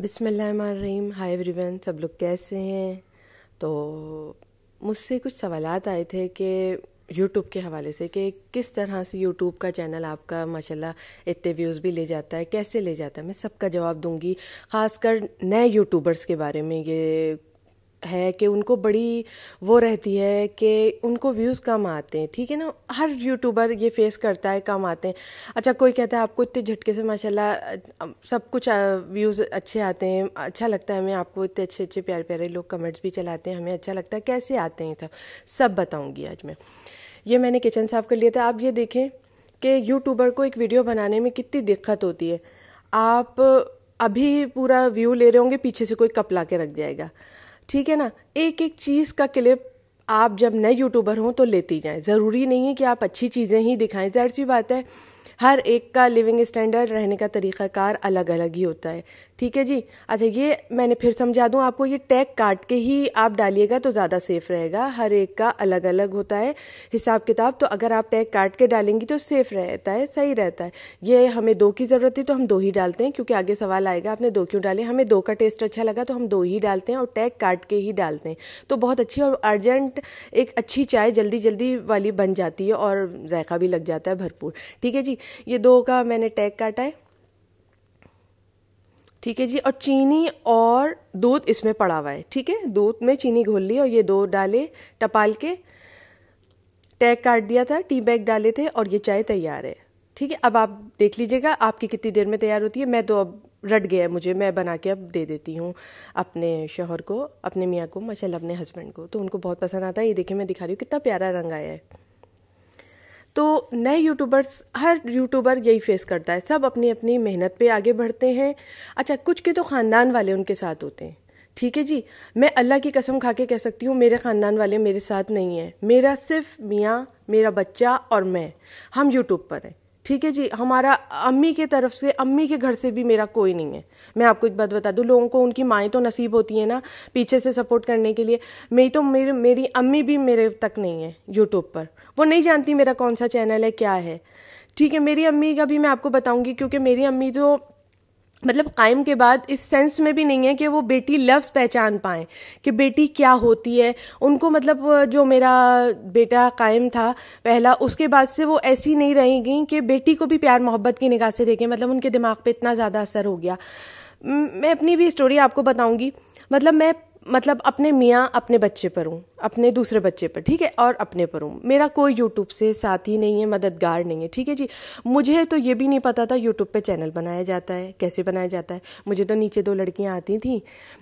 बिसमीम hi everyone सब लोग कैसे हैं तो मुझसे कुछ सवाल आए थे कि यूट्यूब के हवाले से कि किस तरह से यूट्यूब का चैनल आपका माशाल्लाह इतने व्यूज़ भी ले जाता है कैसे ले जाता है मैं सबका जवाब दूंगी खासकर नए यूट्यूबर्स के बारे में ये है कि उनको बड़ी वो रहती है कि उनको व्यूज़ कम आते हैं ठीक है ना हर यूट्यूबर ये फेस करता है कम आते हैं अच्छा कोई कहता है आपको इतने झटके से माशाल्लाह सब कुछ व्यूज़ अच्छे आते हैं अच्छा लगता है हमें आपको इतने अच्छे अच्छे प्यारे प्यारे लोग कमेंट्स भी चलाते हैं हमें अच्छा लगता है कैसे आते हैं सब सब बताऊँगी आज मैं ये मैंने किचन साफ़ कर लिया था आप ये देखें कि यूट्यूबर को एक वीडियो बनाने में कितनी दिक्कत होती है आप अभी पूरा व्यू ले रहे होंगे पीछे से कोई कपला के रख जाएगा ठीक है ना एक एक चीज़ का क्लिप आप जब नए यूट्यूबर हों तो लेती जाए ज़रूरी नहीं है कि आप अच्छी चीज़ें ही दिखाएं जहर सी बात है हर एक का लिविंग स्टैंडर्ड रहने का तरीक़ाकार अलग अलग ही होता है ठीक है जी अच्छा ये मैंने फिर समझा दूं आपको ये टैग काट के ही आप डालिएगा तो ज़्यादा सेफ रहेगा हर एक का अलग अलग होता है हिसाब किताब तो अगर आप टैग काट के डालेंगी तो सेफ रहता है सही रहता है ये हमें दो की ज़रूरत थी तो हम दो ही डालते हैं क्योंकि आगे सवाल आएगा आपने दो क्यों डाले हमें दो का टेस्ट अच्छा लगा तो हम दो ही डालते हैं और टैग काट के ही डालते हैं तो बहुत अच्छी और अर्जेंट एक अच्छी चाय जल्दी जल्दी वाली बन जाती है और जायका भी लग जाता है भरपूर ठीक है जी ये दो का मैंने टैग काटा है ठीक है जी और चीनी और दूध इसमें पड़ा हुआ है ठीक है दूध में चीनी घोल ली और ये दो डाले टपाल के टैग काट दिया था टी बैग डाले थे और ये चाय तैयार है ठीक है अब आप देख लीजिएगा आपकी कितनी देर में तैयार होती है मैं तो अब रट गया है मुझे मैं बना के अब दे देती हूँ अपने शोहर को अपने मियाँ को माशाल्लाह अपने हस्बैंड को तो उनको बहुत पसंद आता है ये देखिए मैं दिखा रही हूँ कितना प्यारा रंग आया है तो नए यूट्यूबर्स हर यूट्यूबर यही फेस करता है सब अपनी अपनी मेहनत पे आगे बढ़ते हैं अच्छा कुछ के तो ख़ानदान वाले उनके साथ होते हैं ठीक है जी मैं अल्लाह की कसम खा के कह सकती हूँ मेरे ख़ानदान वाले मेरे साथ नहीं हैं मेरा सिर्फ मियाँ मेरा बच्चा और मैं हम यूट्यूब पर हैं ठीक है जी हमारा अम्मी के तरफ से अम्मी के घर से भी मेरा कोई नहीं है मैं आपको एक बात बता दूं लोगों को उनकी माएँ तो नसीब होती है ना पीछे से सपोर्ट करने के लिए मेरी तो मेरी मेरी अम्मी भी मेरे तक नहीं है यूट्यूब पर वो नहीं जानती मेरा कौन सा चैनल है क्या है ठीक है मेरी अम्मी का भी मैं आपको बताऊंगी क्योंकि मेरी अम्मी जो मतलब कायम के बाद इस सेंस में भी नहीं है कि वो बेटी लफ्स पहचान पाए कि बेटी क्या होती है उनको मतलब जो मेरा बेटा कायम था पहला उसके बाद से वो ऐसी नहीं रहेंगी कि बेटी को भी प्यार मोहब्बत की निगाह से देखें मतलब उनके दिमाग पे इतना ज़्यादा असर हो गया मैं अपनी भी स्टोरी आपको बताऊंगी मतलब मैं मतलब अपने मियाँ अपने बच्चे पर हूँ अपने दूसरे बच्चे पर ठीक है और अपने पर हूँ मेरा कोई यूट्यूब से साथ ही नहीं है मददगार नहीं है ठीक है जी मुझे तो ये भी नहीं पता था यूट्यूब पे चैनल बनाया जाता है कैसे बनाया जाता है मुझे तो नीचे दो लड़कियाँ आती थी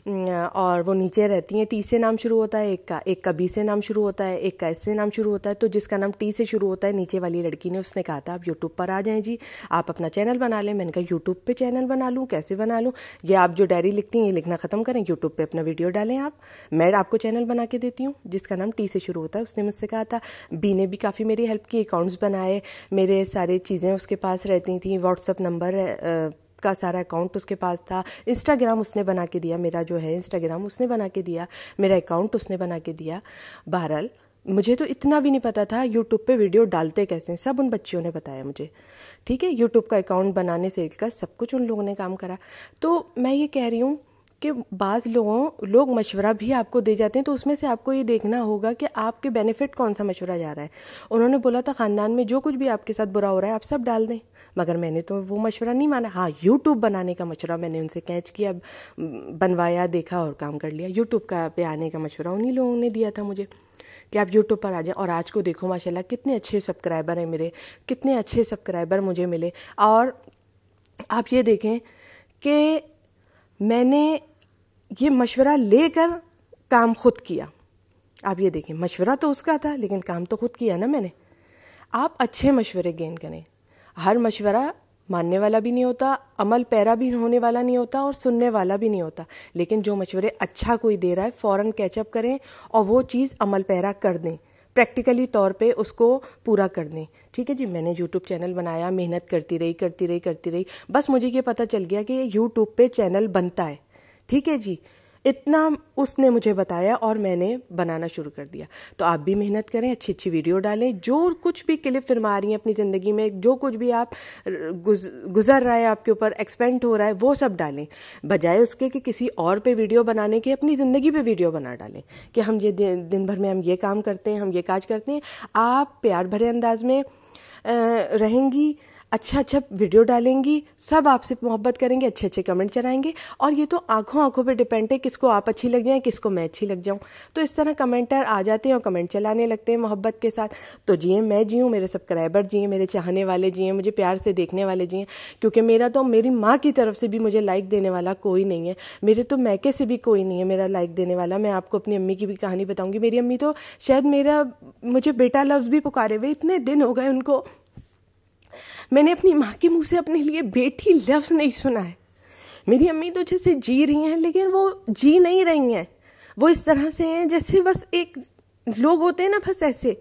अं, और वो नीचे रहती हैं टी से नाम शुरू होता है एक का एक का बी से नाम शुरू होता है एक का एस से नाम शुरू होता है तो जिसका नाम टी से शुरू होता है नीचे वाली लड़की ने उसने कहा था आप यूट्यूब पर आ जाएँ जी आप अपना चैनल बना लें मैंने कहा यूट्यूब पर चैनल बना लूँ कैसे बना लूँ ये आप जो डायरी लिखती हैं ये लिखना ख़त्म करें यूट्यूब पर अपना वीडियो डालें आप मैं आपको चैनल बना के देती हूँ जिसका नाम टी से शुरू होता है उसने मुझसे कहा था बी ने भी काफ़ी मेरी हेल्प की अकाउंट्स बनाए मेरे सारे चीज़ें उसके पास रहती थी व्हाट्सअप नंबर का सारा अकाउंट उसके पास था इंस्टाग्राम उसने बना के दिया मेरा जो है इंस्टाग्राम उसने बना के दिया मेरा अकाउंट उसने बना के दिया बहरहाल मुझे तो इतना भी नहीं पता था यूट्यूब पे वीडियो डालते कैसे सब उन बच्चियों ने बताया मुझे ठीक है यूट्यूब का अकाउंट बनाने से लेकर सब कुछ उन लोगों ने काम करा तो मैं ये कह रही हूँ कि बाज़ लोगों लोग मशवरा भी आपको दे जाते हैं तो उसमें से आपको ये देखना होगा कि आपके बेनिफिट कौन सा मशवरा जा रहा है उन्होंने बोला था ख़ानदान में जो कुछ भी आपके साथ बुरा हो रहा है आप सब डाल दें मगर मैंने तो वो मशवरा नहीं माना हाँ यूट्यूब बनाने का मशवरा मैंने उनसे कैच किया बनवाया देखा और काम कर लिया यूट्यूब का पे आने का मशवरा उन्हीं लोगों ने दिया था मुझे कि आप यूट्यूब पर आ जाएं और आज को देखो माशाल्लाह कितने अच्छे सब्सक्राइबर हैं मेरे कितने अच्छे सब्सक्राइबर मुझे मिले और आप ये देखें कि मैंने ये मशवरा लेकर काम खुद किया आप ये देखिए मशवरा तो उसका था लेकिन काम तो खुद किया ना मैंने आप अच्छे मशवरे गेन करें हर मशवरा मानने वाला भी नहीं होता अमल पैरा भी होने वाला नहीं होता और सुनने वाला भी नहीं होता लेकिन जो मशवरे अच्छा कोई दे रहा है फ़ौरन कैचअप करें और वो चीज़ अमल पैरा कर दें प्रैक्टिकली तौर पे उसको पूरा कर दें ठीक है जी मैंने यूट्यूब चैनल बनाया मेहनत करती रही करती रही करती रही बस मुझे ये पता चल गया कि यूट्यूब पे चैनल बनता है ठीक है जी इतना उसने मुझे बताया और मैंने बनाना शुरू कर दिया तो आप भी मेहनत करें अच्छी अच्छी वीडियो डालें जो कुछ भी क्लिप फिरमा रही हैं अपनी ज़िंदगी में जो कुछ भी आप गुजर रहा है आपके ऊपर एक्सपेंड हो रहा है वो सब डालें बजाय उसके कि किसी और पे वीडियो बनाने के अपनी ज़िंदगी पे वीडियो बना डालें कि हम ये दिन भर में हम ये काम करते हैं हम ये काज करते हैं आप प्यार भरे अंदाज में रहेंगी अच्छा अच्छा वीडियो डालेंगी सब आपसे मोहब्बत करेंगे अच्छे अच्छे कमेंट चलाएंगे और ये तो आंखों आंखों पे डिपेंड है किसको आप अच्छी लग जाएं किसको मैं अच्छी लग जाऊं तो इस तरह कमेंटर आ जाते हैं और कमेंट चलाने लगते हैं मोहब्बत के साथ तो जिए मैं हूँ मेरे सब्सक्राइबर जिए मेरे चाहने वाले जिए मुझे प्यार से देखने वाले जिए क्योंकि मेरा तो मेरी माँ की तरफ से भी मुझे लाइक देने वाला कोई नहीं है मेरे तो मैके से भी कोई नहीं है मेरा लाइक देने वाला मैं आपको अपनी अम्मी की भी कहानी बताऊंगी मेरी अम्मी तो शायद मेरा मुझे बेटा लफ्ज़ भी पुकारे हुए इतने दिन हो गए उनको मैंने अपनी माँ के मुँह से अपने लिए बेटी लफ्ज़ नहीं सुना है मेरी अम्मी तो जैसे जी रही हैं लेकिन वो जी नहीं रही हैं वो इस तरह से हैं जैसे बस एक लोग होते हैं ना बस ऐसे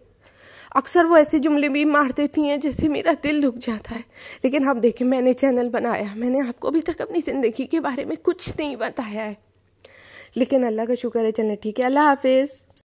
अक्सर वो ऐसे जुमले भी मार देती हैं जैसे मेरा दिल दुख जाता है लेकिन आप देखें मैंने चैनल बनाया मैंने आपको अभी तक अपनी ज़िंदगी के बारे में कुछ नहीं बताया है लेकिन अल्लाह का शुक्र है चलें ठीक है अल्लाह हाफिज़